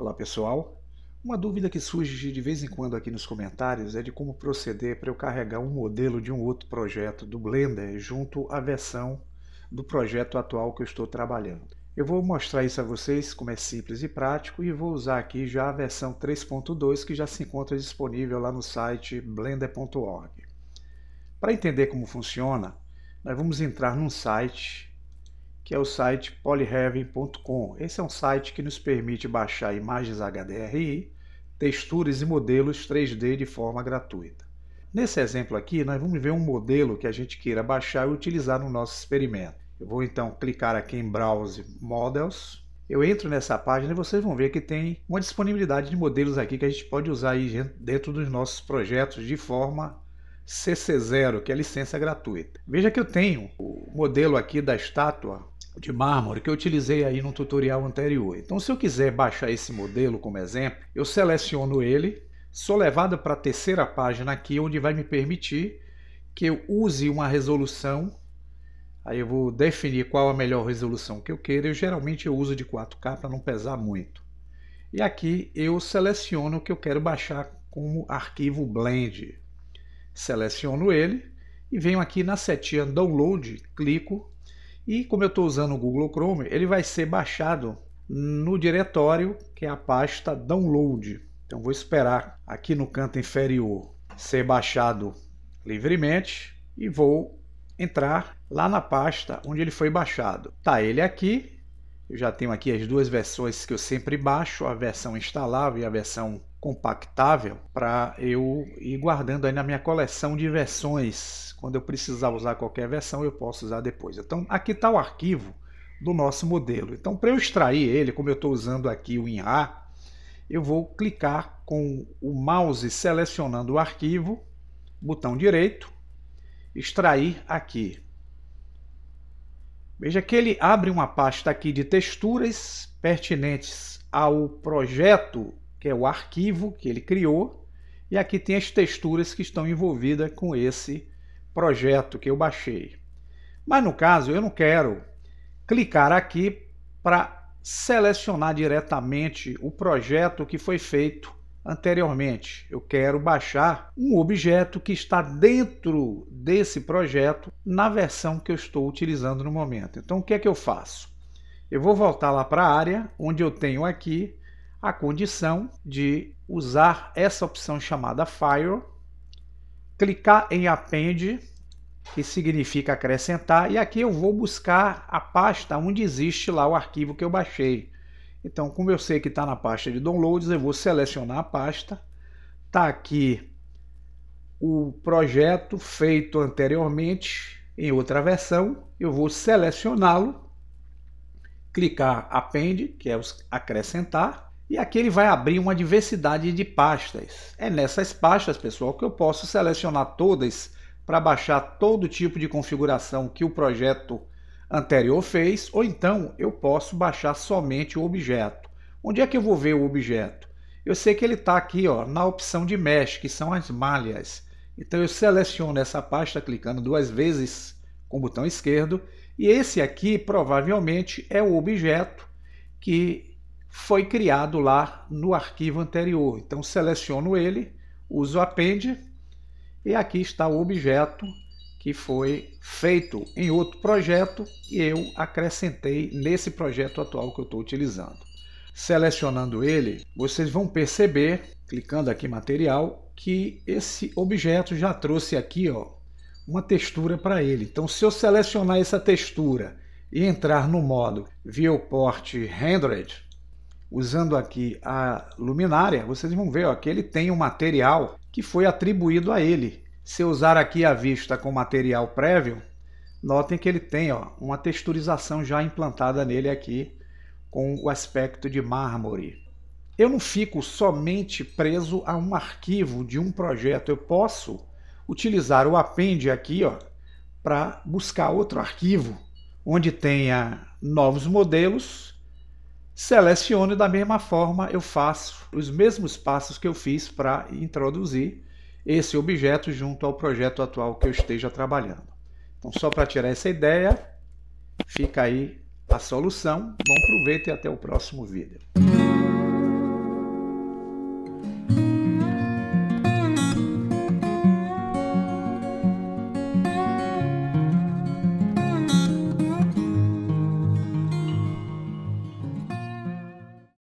Olá pessoal, uma dúvida que surge de vez em quando aqui nos comentários é de como proceder para eu carregar um modelo de um outro projeto do Blender junto à versão do projeto atual que eu estou trabalhando. Eu vou mostrar isso a vocês como é simples e prático e vou usar aqui já a versão 3.2 que já se encontra disponível lá no site blender.org. Para entender como funciona, nós vamos entrar num site que é o site polyheaven.com. Esse é um site que nos permite baixar imagens HDRI, texturas e modelos 3D de forma gratuita. Nesse exemplo aqui, nós vamos ver um modelo que a gente queira baixar e utilizar no nosso experimento. Eu vou então clicar aqui em Browse Models. Eu entro nessa página e vocês vão ver que tem uma disponibilidade de modelos aqui que a gente pode usar aí dentro dos nossos projetos de forma CC0, que é licença gratuita. Veja que eu tenho o modelo aqui da estátua de mármore que eu utilizei aí no tutorial anterior. Então, se eu quiser baixar esse modelo como exemplo, eu seleciono ele, sou levado para a terceira página aqui, onde vai me permitir que eu use uma resolução. Aí eu vou definir qual a melhor resolução que eu queira. Eu geralmente eu uso de 4K para não pesar muito. E aqui eu seleciono o que eu quero baixar como arquivo Blend. Seleciono ele e venho aqui na setinha Download, clico e como eu estou usando o Google Chrome, ele vai ser baixado no diretório, que é a pasta Download. Então vou esperar aqui no canto inferior ser baixado livremente e vou entrar lá na pasta onde ele foi baixado. Tá ele aqui, eu já tenho aqui as duas versões que eu sempre baixo, a versão instalável e a versão compactável, para eu ir guardando aí na minha coleção de versões. Quando eu precisar usar qualquer versão, eu posso usar depois. Então, aqui está o arquivo do nosso modelo. Então, para eu extrair ele, como eu estou usando aqui o WinRAR, eu vou clicar com o mouse selecionando o arquivo, botão direito, extrair aqui. Veja que ele abre uma pasta aqui de texturas pertinentes ao projeto, que é o arquivo que ele criou, e aqui tem as texturas que estão envolvidas com esse projeto que eu baixei. Mas no caso, eu não quero clicar aqui para selecionar diretamente o projeto que foi feito anteriormente. Eu quero baixar um objeto que está dentro desse projeto na versão que eu estou utilizando no momento. Então, o que é que eu faço? Eu vou voltar lá para a área, onde eu tenho aqui a condição de usar essa opção chamada File, clicar em Append, que significa acrescentar, e aqui eu vou buscar a pasta onde existe lá o arquivo que eu baixei. Então, como eu sei que está na pasta de downloads, eu vou selecionar a pasta. Está aqui o projeto feito anteriormente em outra versão. Eu vou selecioná-lo, clicar Append, que é os acrescentar, e aqui ele vai abrir uma diversidade de pastas. É nessas pastas, pessoal, que eu posso selecionar todas para baixar todo tipo de configuração que o projeto anterior fez, ou então eu posso baixar somente o objeto. Onde é que eu vou ver o objeto? Eu sei que ele está aqui ó, na opção de mesh, que são as malhas. Então eu seleciono essa pasta tá clicando duas vezes com o botão esquerdo e esse aqui provavelmente é o objeto que foi criado lá no arquivo anterior. Então seleciono ele, uso Append e aqui está o objeto que foi feito em outro projeto e eu acrescentei nesse projeto atual que eu estou utilizando. Selecionando ele, vocês vão perceber, clicando aqui em material, que esse objeto já trouxe aqui ó, uma textura para ele. Então se eu selecionar essa textura e entrar no modo Viewport Rendered, usando aqui a luminária, vocês vão ver ó, que ele tem um material que foi atribuído a ele. Se usar aqui a vista com material prévio, notem que ele tem ó, uma texturização já implantada nele aqui com o aspecto de mármore. Eu não fico somente preso a um arquivo de um projeto, eu posso utilizar o Append aqui para buscar outro arquivo onde tenha novos modelos, selecione da mesma forma, eu faço os mesmos passos que eu fiz para introduzir esse objeto junto ao projeto atual que eu esteja trabalhando. Então, só para tirar essa ideia, fica aí a solução. Bom proveito e até o próximo vídeo.